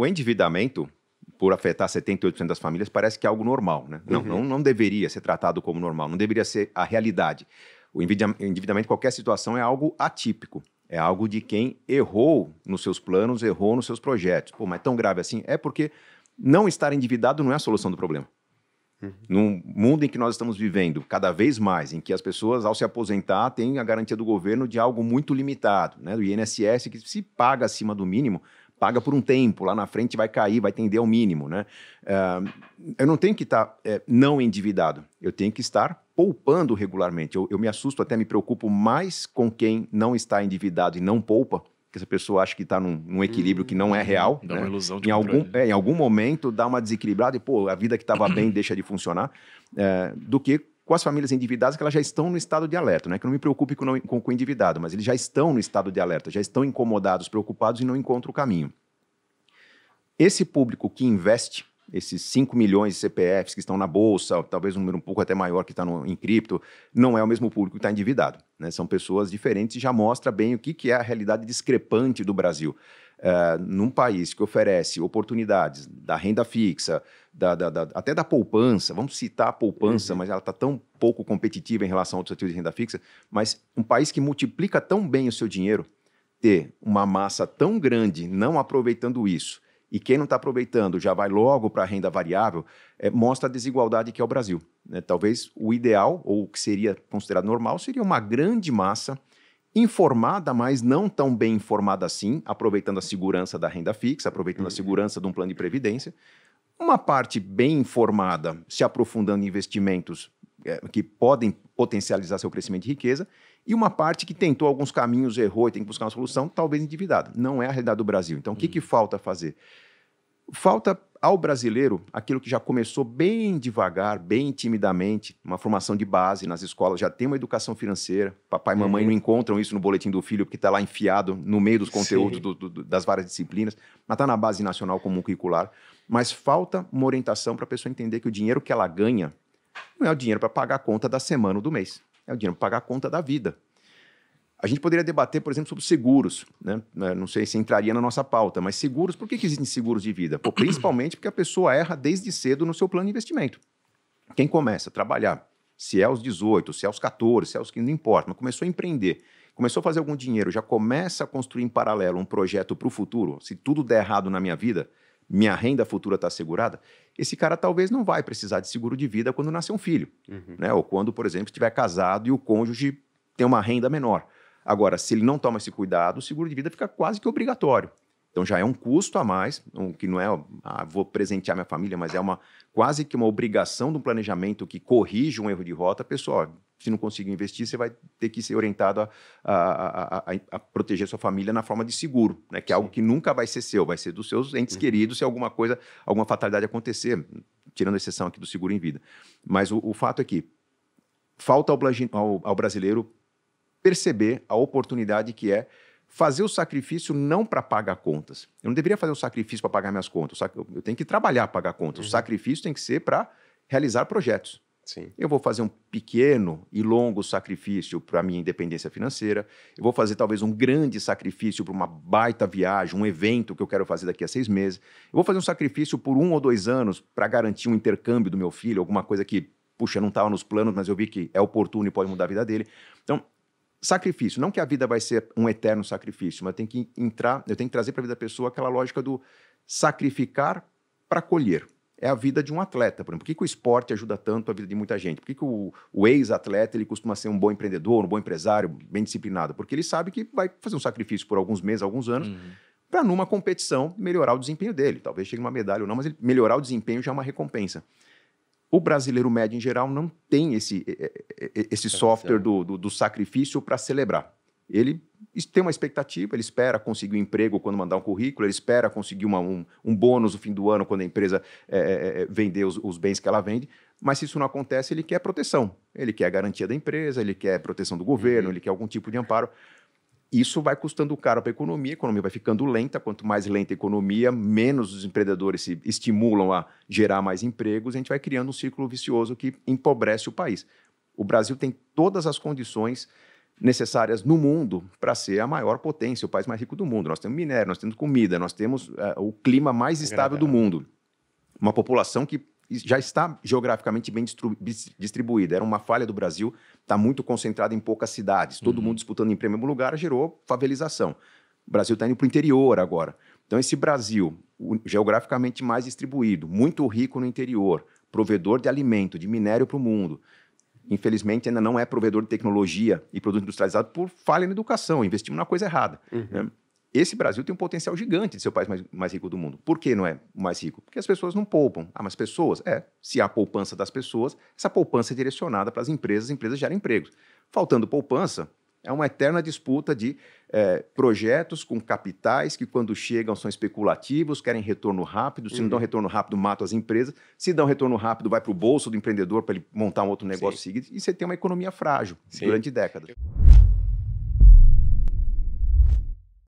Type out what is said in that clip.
o endividamento, por afetar 78% das famílias, parece que é algo normal, né? Não, uhum. não, não deveria ser tratado como normal, não deveria ser a realidade. O endividamento, qualquer situação, é algo atípico. É algo de quem errou nos seus planos, errou nos seus projetos. Pô, mas é tão grave assim? É porque não estar endividado não é a solução do problema. Uhum. Num mundo em que nós estamos vivendo cada vez mais, em que as pessoas, ao se aposentar, têm a garantia do governo de algo muito limitado, né? do INSS, que se paga acima do mínimo, paga por um tempo, lá na frente vai cair, vai tender ao mínimo, né? Uh, eu não tenho que tá, estar eh, é, não endividado, eu tenho que estar poupando regularmente. Eu, eu me assusto, até me preocupo mais com quem não está endividado e não poupa que essa pessoa acha que está num, num, equilíbrio que não é uhum. real. Dá né? uma ilusão de em algum, né? é, Em algum momento dá uma desequilibrada e, pô, a vida que estava bem deixa de funcionar. É, do que com as famílias endividadas que elas já estão no estado de alerta, né? Que não me preocupe com, com, com o endividado, mas eles já estão no estado de alerta, já estão incomodados, preocupados e não encontram o caminho. Esse público que investe, esses 5 milhões de CPFs que estão na bolsa, talvez um número um pouco até maior que está em cripto, não é o mesmo público que está endividado. Né? São pessoas diferentes e já mostra bem o que, que é a realidade discrepante do Brasil. É, num país que oferece oportunidades da renda fixa, da, da, da, até da poupança, vamos citar a poupança, uhum. mas ela está tão pouco competitiva em relação a outros ativos de renda fixa, mas um país que multiplica tão bem o seu dinheiro, ter uma massa tão grande não aproveitando isso, e quem não está aproveitando já vai logo para a renda variável, é, mostra a desigualdade que é o Brasil. Né? Talvez o ideal, ou o que seria considerado normal, seria uma grande massa informada, mas não tão bem informada assim, aproveitando a segurança da renda fixa, aproveitando uhum. a segurança de um plano de previdência. Uma parte bem informada, se aprofundando em investimentos é, que podem potencializar seu crescimento de riqueza, e uma parte que tentou alguns caminhos, errou e tem que buscar uma solução, talvez endividada. Não é a realidade do Brasil. Então, o uhum. que, que falta fazer? Falta ao brasileiro aquilo que já começou bem devagar, bem timidamente, uma formação de base nas escolas, já tem uma educação financeira. Papai e uhum. mamãe não encontram isso no boletim do filho, porque está lá enfiado no meio dos conteúdos do, do, das várias disciplinas, mas está na base nacional comum curricular. Mas falta uma orientação para a pessoa entender que o dinheiro que ela ganha não é o dinheiro para pagar a conta da semana ou do mês, é o dinheiro para pagar a conta da vida. A gente poderia debater, por exemplo, sobre seguros. Né? né? Não sei se entraria na nossa pauta, mas seguros, por que, que existem seguros de vida? Pô, principalmente porque a pessoa erra desde cedo no seu plano de investimento. Quem começa a trabalhar, se é aos 18, se é aos 14, se é aos 15, não importa, mas começou a empreender, começou a fazer algum dinheiro, já começa a construir em paralelo um projeto para o futuro, se tudo der errado na minha vida, minha renda futura está assegurada, esse cara talvez não vai precisar de seguro de vida quando nascer um filho, uhum. né? ou quando, por exemplo, estiver casado e o cônjuge tem uma renda menor. Agora, se ele não toma esse cuidado, o seguro de vida fica quase que obrigatório. Então já é um custo a mais, um, que não é ah, vou presentear minha família, mas é uma quase que uma obrigação de um planejamento que corrige um erro de rota. Pessoal, se não conseguir investir, você vai ter que ser orientado a, a, a, a proteger sua família na forma de seguro, né? que é algo que nunca vai ser seu, vai ser dos seus entes uhum. queridos se alguma coisa, alguma fatalidade acontecer, tirando a exceção aqui do seguro em vida. Mas o, o fato é que falta ao, ao, ao brasileiro perceber a oportunidade que é fazer o sacrifício não para pagar contas. Eu não deveria fazer o sacrifício para pagar minhas contas. Eu tenho que trabalhar para pagar contas. Uhum. O sacrifício tem que ser para realizar projetos. Sim. Eu vou fazer um pequeno e longo sacrifício para a minha independência financeira. Eu vou fazer talvez um grande sacrifício para uma baita viagem, um evento que eu quero fazer daqui a seis meses. Eu vou fazer um sacrifício por um ou dois anos para garantir um intercâmbio do meu filho, alguma coisa que, puxa, não estava nos planos, mas eu vi que é oportuno e pode mudar a vida dele. Então, sacrifício. Não que a vida vai ser um eterno sacrifício, mas tem que entrar, eu tenho que trazer para a vida da pessoa aquela lógica do sacrificar para colher. É a vida de um atleta, por exemplo. Por que, que o esporte ajuda tanto a vida de muita gente? Por que, que o, o ex-atleta ele costuma ser um bom empreendedor, um bom empresário, bem disciplinado? Porque ele sabe que vai fazer um sacrifício por alguns meses, alguns anos, uhum. para numa competição melhorar o desempenho dele. Talvez chegue uma medalha ou não, mas melhorar o desempenho já é uma recompensa o brasileiro médio, em geral, não tem esse, esse software do, do, do sacrifício para celebrar. Ele tem uma expectativa, ele espera conseguir um emprego quando mandar um currículo, ele espera conseguir uma, um, um bônus no fim do ano quando a empresa é, é, é vender os, os bens que ela vende. Mas se isso não acontece, ele quer proteção. Ele quer a garantia da empresa, ele quer proteção do governo, uhum. ele quer algum tipo de amparo. Isso vai custando caro para a economia, a economia vai ficando lenta. Quanto mais lenta a economia, menos os empreendedores se estimulam a gerar mais empregos. A gente vai criando um círculo vicioso que empobrece o país. O Brasil tem todas as condições necessárias no mundo para ser a maior potência, o país mais rico do mundo. Nós temos minério, nós temos comida, nós temos uh, o clima mais estável é do mundo. Uma população que já está geograficamente bem distribuída. Era uma falha do Brasil, está muito concentrada em poucas cidades. Todo uhum. mundo disputando em primeiro lugar gerou favelização. O Brasil está indo para o interior agora. Então, esse Brasil, geograficamente mais distribuído, muito rico no interior, provedor de alimento, de minério para o mundo, infelizmente ainda não é provedor de tecnologia e produto industrializado por falha na educação, investimos na coisa errada. Uhum. Né? Esse Brasil tem um potencial gigante de ser o país mais, mais rico do mundo. Por que não é o mais rico? Porque as pessoas não poupam. Ah, mas pessoas? É. Se há poupança das pessoas, essa poupança é direcionada para as empresas, as empresas geram empregos. Faltando poupança, é uma eterna disputa de é, projetos com capitais que, quando chegam, são especulativos, querem retorno rápido. Se uhum. não dão retorno rápido, matam as empresas. Se dão retorno rápido, vai para o bolso do empreendedor para ele montar um outro negócio seguinte. E você tem uma economia frágil Sim. durante décadas. Eu...